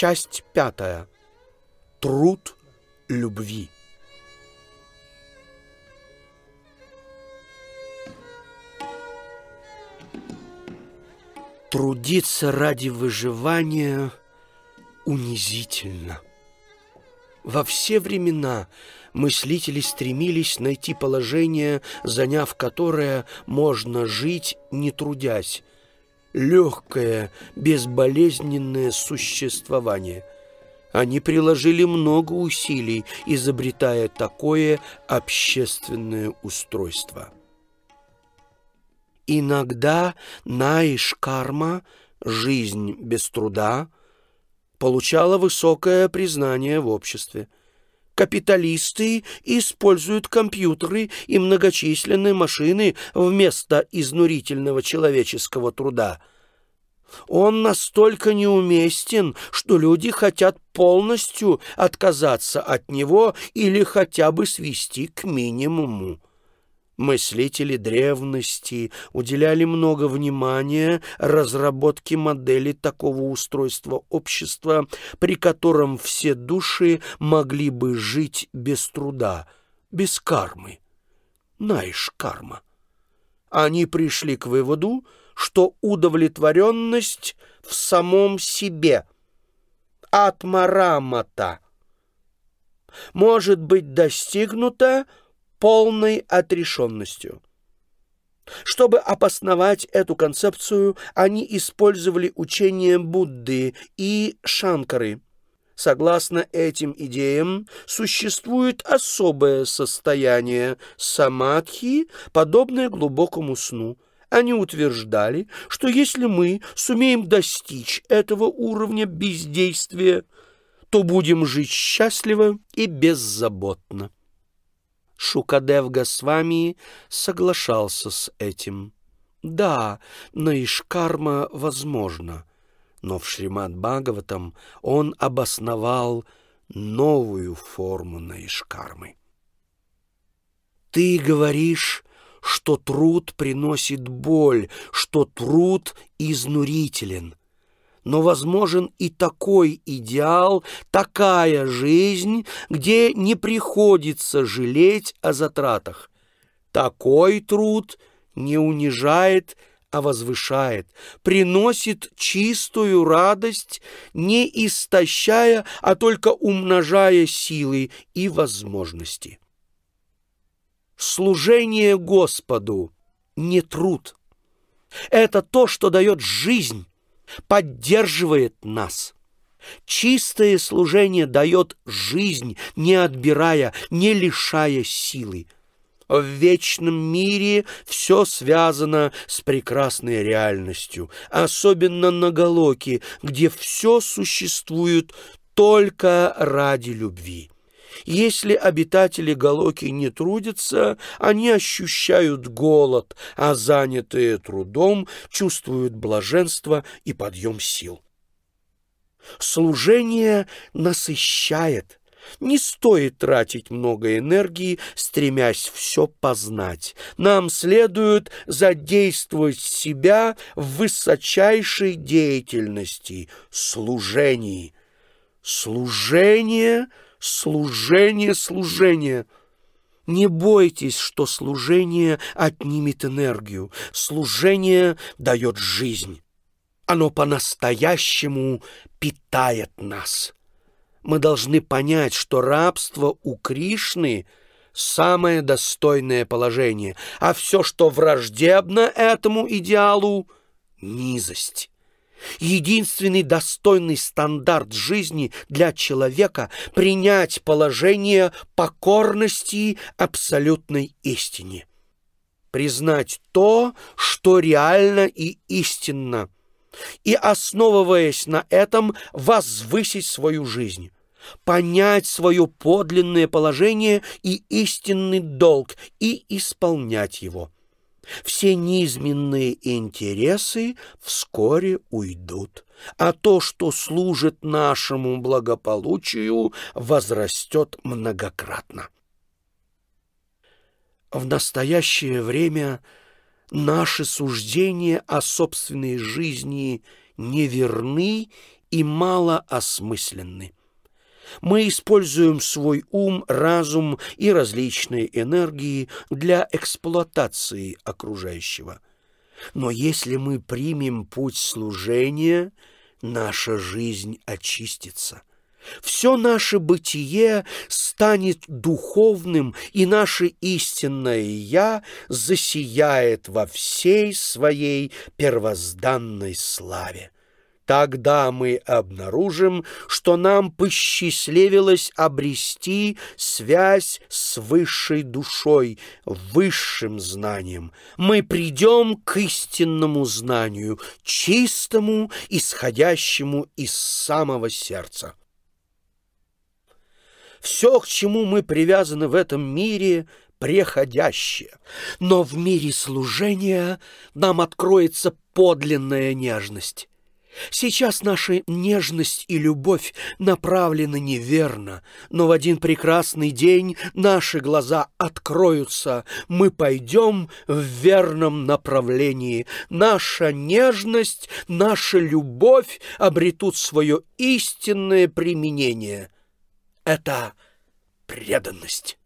Часть пятая. Труд любви. Трудиться ради выживания унизительно. Во все времена мыслители стремились найти положение, заняв которое можно жить, не трудясь, легкое, безболезненное существование. Они приложили много усилий, изобретая такое общественное устройство. Иногда Наиш Карма, жизнь без труда, получала высокое признание в обществе – Капиталисты используют компьютеры и многочисленные машины вместо изнурительного человеческого труда. Он настолько неуместен, что люди хотят полностью отказаться от него или хотя бы свести к минимуму. Мыслители древности уделяли много внимания разработке модели такого устройства общества, при котором все души могли бы жить без труда, без кармы. Наиш карма. Они пришли к выводу, что удовлетворенность в самом себе, атмарамата, может быть достигнута полной отрешенностью. Чтобы обосновать эту концепцию, они использовали учение Будды и Шанкары. Согласно этим идеям, существует особое состояние самадхи, подобное глубокому сну. Они утверждали, что если мы сумеем достичь этого уровня бездействия, то будем жить счастливо и беззаботно. Шукадев Госвами соглашался с этим. Да, на Ишкарма возможно, но в Шримад Бхагаватам он обосновал новую форму на ишкармы. Ты говоришь, что труд приносит боль, что труд изнурителен — но возможен и такой идеал, такая жизнь, где не приходится жалеть о затратах. Такой труд не унижает, а возвышает, приносит чистую радость, не истощая, а только умножая силы и возможности. Служение Господу не труд. Это то, что дает жизнь, поддерживает нас. Чистое служение дает жизнь, не отбирая, не лишая силы. В вечном мире все связано с прекрасной реальностью, особенно на Галоке, где все существует только ради любви. Если обитатели Галоки не трудятся, они ощущают голод, а занятые трудом чувствуют блаженство и подъем сил. Служение насыщает. Не стоит тратить много энергии, стремясь все познать. Нам следует задействовать себя в высочайшей деятельности, служении. Служение — служение, служение. Не бойтесь, что служение отнимет энергию. Служение дает жизнь. Оно по-настоящему питает нас. Мы должны понять, что рабство у Кришны – самое достойное положение, а все, что враждебно этому идеалу – низость. Единственный достойный стандарт жизни для человека — принять положение покорности абсолютной истине. Признать то, что реально и истинно, и, основываясь на этом, возвысить свою жизнь понять свое подлинное положение и истинный долг и исполнять его. Все низменные интересы вскоре уйдут, а то, что служит нашему благополучию, возрастет многократно. В настоящее время наши суждения о собственной жизни неверны и малоосмысленны. Мы используем свой ум, разум и различные энергии для эксплуатации окружающего. Но если мы примем путь служения, наша жизнь очистится. Все наше бытие станет духовным, и наше истинное «Я» засияет во всей своей первозданной славе. Тогда мы обнаружим, что нам посчастливилось обрести связь с высшей душой, высшим знанием. Мы придем к истинному знанию, чистому, исходящему из самого сердца. Все, к чему мы привязаны в этом мире, преходящее. Но в мире служения нам откроется подлинная нежность. Сейчас наша нежность и любовь направлены неверно, но в один прекрасный день наши глаза откроются, мы пойдем в верном направлении. Наша нежность, наша любовь обретут свое истинное применение. Это преданность.